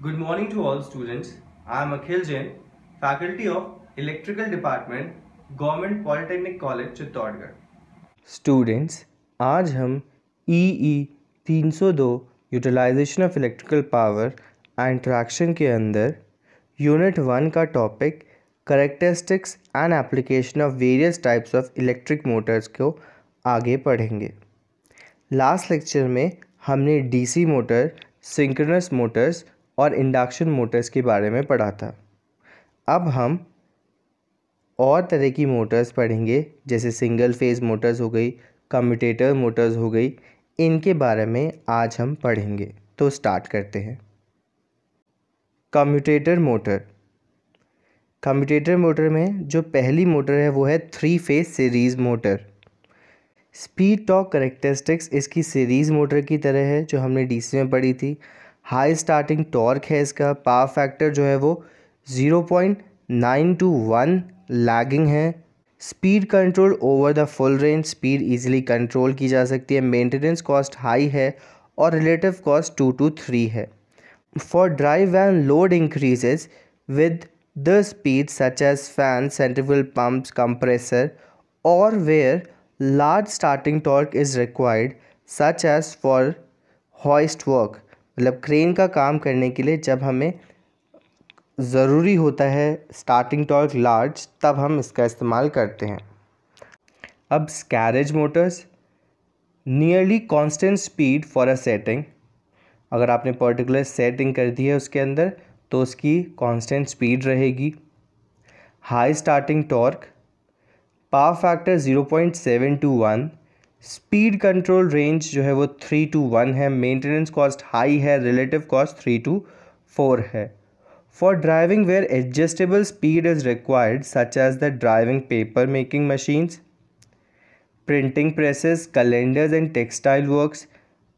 Good morning to all students. I am Akhil Jain, faculty of Electrical Department, Government Polytechnic College, Chittorgarh. Students, आज हम EE 302 utilization of electrical power and traction के अंदर unit one का topic characteristics and application of various types of electric motors को आगे पढ़ेंगे last lecture में हमने डीसी मोटर सिंक्रोनस मोटर्स और इंडक्शन मोटर्स के बारे में पढ़ा था अब हम और तरह की मोटर्स पढ़ेंगे जैसे सिंगल फेज़ मोटर्स हो गई कम्यूटेटर मोटर्स हो गई इनके बारे में आज हम पढ़ेंगे तो स्टार्ट करते हैं कम्यूटेटर मोटर कम्यूटेटर मोटर में जो पहली मोटर है वो है three phase series motor speed torque characteristics इसकी सीरीज़ मोटर की तरह है जो हमने डीसी में पढ़ी थी हाई स्टार्टिंग टॉर्क है इसका पावर फैक्टर जो है वो zero point nine to one lagging है speed control over the full range speed easily control की जा सकती है मेंटेनेंस कॉस्ट हाई है और relative cost two to three है for drive when load increases with the speed such as fan centrifugal pump compressor और where large starting torque is required such as for hoist work मतलब crane का काम करने के लिए जब हमें ज़रूरी होता है स्टार्टिंग टॉर्क लार्ज तब हम इसका इस्तेमाल करते हैं अब स्कैरेज motors nearly constant speed for a setting अगर आपने पर्टिकुलर सेटिंग कर दी है उसके अंदर तो उसकी कांस्टेंट स्पीड रहेगी high starting torque power factor zero point seven to one speed control range जो है वो थ्री टू वन है मेंटेनेंस कॉस्ट हाई है relative cost three to four है for driving where adjustable speed is required such as the driving paper making machines printing presses calenders and textile works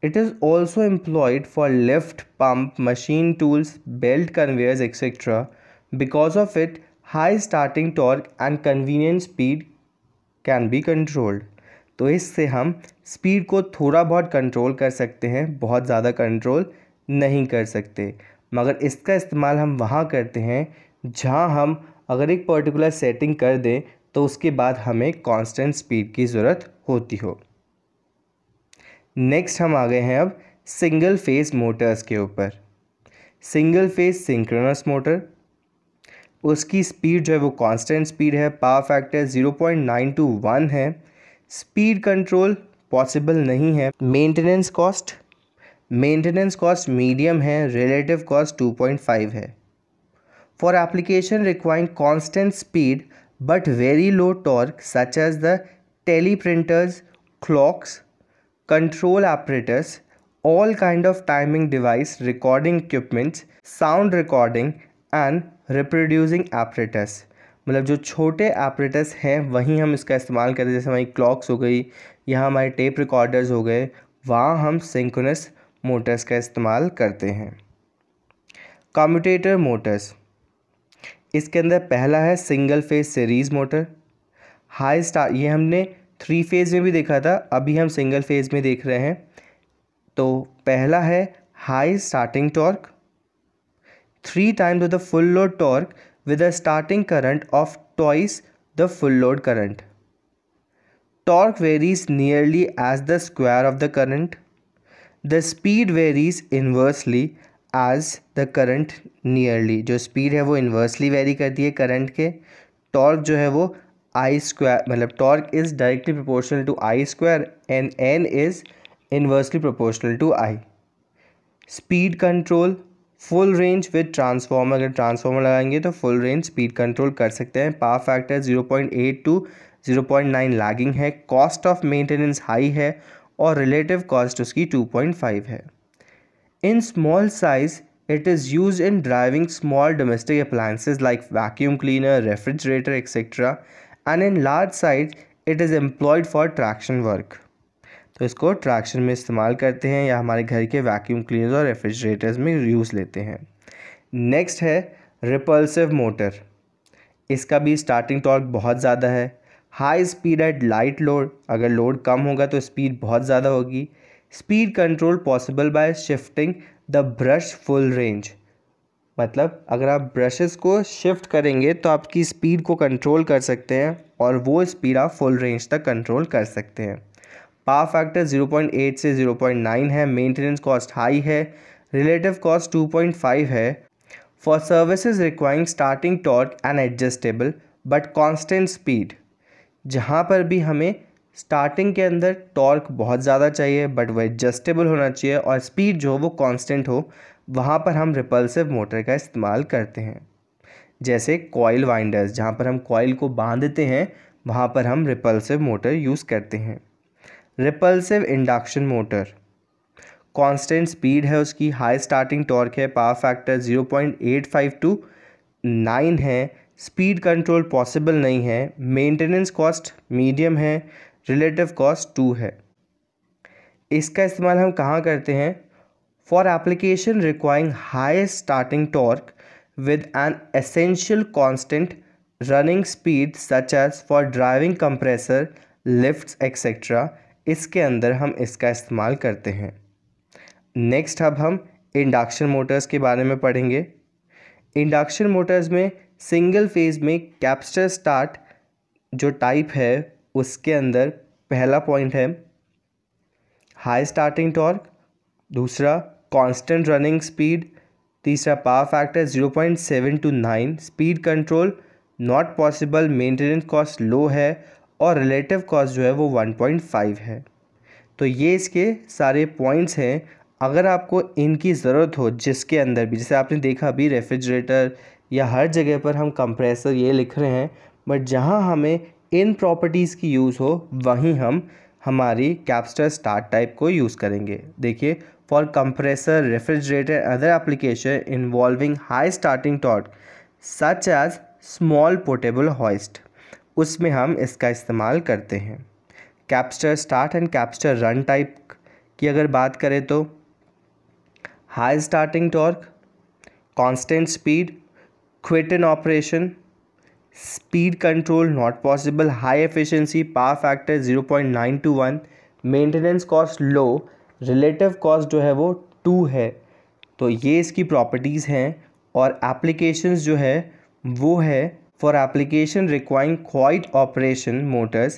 it is also employed for lift pump machine tools belt conveyor etcetera because of it high starting torque and convenient speed can be controlled तो इससे हम speed को थोड़ा बहुत control कर सकते हैं बहुत ज़्यादा कंट्रोल नहीं कर सकते मगर इसका इस्तेमाल हम वहाँ करते हैं जहाँ हम अगर एक पर्टिकुलर सेटिंग कर दें तो उसके बाद हमें कांस्टेंट स्पीड की ज़रूरत होती हो नेक्स्ट हम आ गए हैं अब सिंगल फेज मोटर्स के ऊपर सिंगल फेज सिंक्रोनस मोटर उसकी स्पीड जो है वो कांस्टेंट स्पीड है power factor zero point nine to one है स्पीड कंट्रोल पॉसिबल नहीं है maintenance cost maintenance cost medium है रिलेटिव कॉस्ट 2.5 है for application requiring constant speed but very low torque such as the teleprinters clocks control operators all kind of timing device recording equipments sound recording and reproducing operators मतलब जो छोटे operators हैं वहीं हम इसका इस्तेमाल करते हैं जैसे हमारी क्लॉक्स हो गई या हमारे टेप रिकॉर्डर्स हो गए वहाँ हम सिंकोनस मोटर्स का इस्तेमाल करते हैं कम्यूटेटर मोटर्स इसके अंदर पहला है single phase series motor high star ये हमने थ्री फेज़ में भी देखा था अभी हम सिंगल फेज़ में देख रहे हैं तो पहला है high starting torque three times of the full load torque with a starting current of twice the full load current. Torque varies nearly as the square of the current. The speed varies inversely as the current nearly. जो speed है वो inversely vary करती है current के Torque जो है वो I square मतलब torque is directly proportional to I square and N is inversely proportional to I speed control full range with transformer अगर ट्रांसफॉर्मर लगाएंगे तो फुल रेंज स्पीड कंट्रोल कर सकते हैं power factor zero point eight to zero point nine lagging है cost of maintenance high है और relative cost उसकी टू पॉइंट फाइव है in small size it is use in driving small domestic appliances like vacuum cleaner refrigerator etcetera and in large size it is employed for traction work तो इसको traction में इस्तेमाल करते हैं या हमारे घर के वैक्यूम क्लीनर्स और रेफ्रिजरेटर्स में यूज़ लेते हैं नेक्स्ट है रिपल्सिव मोटर इसका भी स्टार्टिंग टॉर्क बहुत ज़्यादा है high speed at light load अगर लोड कम होगा तो स्पीड बहुत ज़्यादा होगी speed control possible by shifting the brush full range मतलब अगर आप ब्रशेस को शिफ्ट करेंगे तो आपकी स्पीड को कंट्रोल कर सकते हैं और वो स्पीड आप फुल रेंज तक कंट्रोल कर सकते हैं पावर फैक्टर 0.8 से 0.9 है मेंटेनेंस कॉस्ट हाई है रिलेटिव कॉस्ट 2.5 है for services requiring starting torque and adjustable but constant speed जहाँ पर भी हमें स्टार्टिंग के अंदर टॉर्क बहुत ज़्यादा चाहिए बट वो एडजस्टेबल होना चाहिए और स्पीड जो वो कॉन्स्टेंट हो वहाँ पर हम रिपल्सिव मोटर का इस्तेमाल करते हैं जैसे कॉयल वाइंडर्स जहाँ पर हम कॉयल को बांधते हैं वहाँ पर हम रिपल्सिव मोटर यूज़ करते हैं repulsive induction motor constant speed है उसकी हाई स्टार्टिंग टॉर्क है power factor zero point eight five to nine है स्पीड कंट्रोल पॉसिबल नहीं है मेंटेनेंस कॉस्ट मीडियम है रिलेटिव कॉस्ट टू है इसका इस्तेमाल हम कहाँ करते हैं for application requiring high starting torque with an essential constant running speed such as for driving compressor lift etcetera इसके अंदर हम इसका इस्तेमाल करते हैं नेक्स्ट अब हम इंडक्शन मोटर्स के बारे में पढ़ेंगे इंडक्शन मोटर्स में सिंगल फेज में कैप्चर स्टार्ट जो टाइप है उसके अंदर पहला पॉइंट है हाई स्टार्टिंग टॉर्क दूसरा कांस्टेंट रनिंग स्पीड तीसरा power factor zero point seven to nine speed control not possible maintenance cost low है और रिलेटिव कॉस्ट जो है वो वन पॉइंट फाइव है तो ये इसके सारे पॉइंट्स हैं अगर आपको इनकी ज़रूरत हो जिसके अंदर भी जैसे आपने देखा अभी रेफ्रिजरेटर या हर जगह पर हम कंप्रेसर ये लिख रहे हैं बट जहाँ हमें इन प्रॉपर्टीज़ की यूज़ हो वहीं हम हमारी कैप्स्टर स्टार्ट टाइप को यूज़ करेंगे देखिए for compressor refrigerator other application involving high starting torque such as small portable hoist उसमें हम इसका इस्तेमाल करते हैं capacitor start and capacitor run type की अगर बात करें तो high starting torque constant speed quiet in operation speed control not possible high efficiency power factor zero point nine to one maintenance cost low relative cost जो है वो to है तो ये इसकी प्रॉपर्टीज़ हैं और एप्लीकेशंस जो है वो है for application requiring quiet operation motors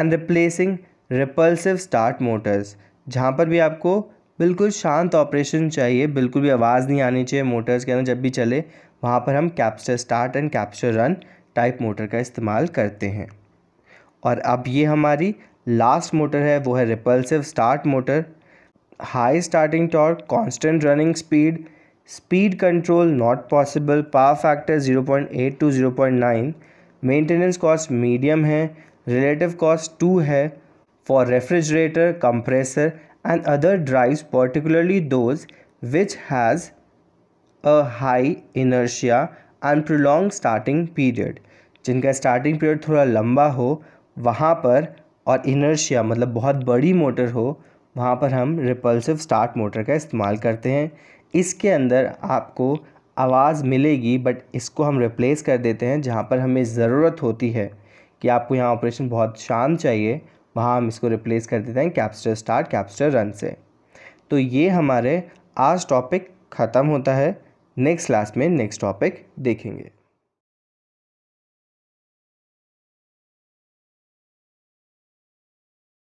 and replacing repulsive start motors जहाँ पर भी आपको बिल्कुल शांत ऑपरेशन चाहिए बिल्कुल भी आवाज़ नहीं आनी चाहिए मोटर्स के अंदर जब भी चले वहाँ पर हम capacitor start and capacitor run type motor का इस्तेमाल करते हैं और अब ये हमारी लास्ट मोटर है वो है repulsive start motor high starting torque constant running speed speed factor zero point eight to 0.8 point 0.9 maintenance cost medium है रिलेटिव कॉस्ट टू है for refrigerator compressor and other drives particularly those which has a high inertia and prolong starting period जिनका starting period थोड़ा लंबा हो वहाँ पर और inertia मतलब बहुत बड़ी मोटर हो वहाँ पर हम रिपल्सिव स्टार्ट मोटर का इस्तेमाल करते हैं इसके अंदर आपको आवाज़ मिलेगी बट इसको हम रिप्लेस कर देते हैं जहाँ पर हमें ज़रूरत होती है कि आपको यहाँ ऑपरेशन बहुत शांत चाहिए वहाँ हम इसको रिप्लेस कर देते हैं कैप्स्टर स्टार्ट कैप्स्टर रन से तो ये हमारे आज टॉपिक ख़त्म होता है नेक्स्ट क्लास में नेक्स्ट टॉपिक देखेंगे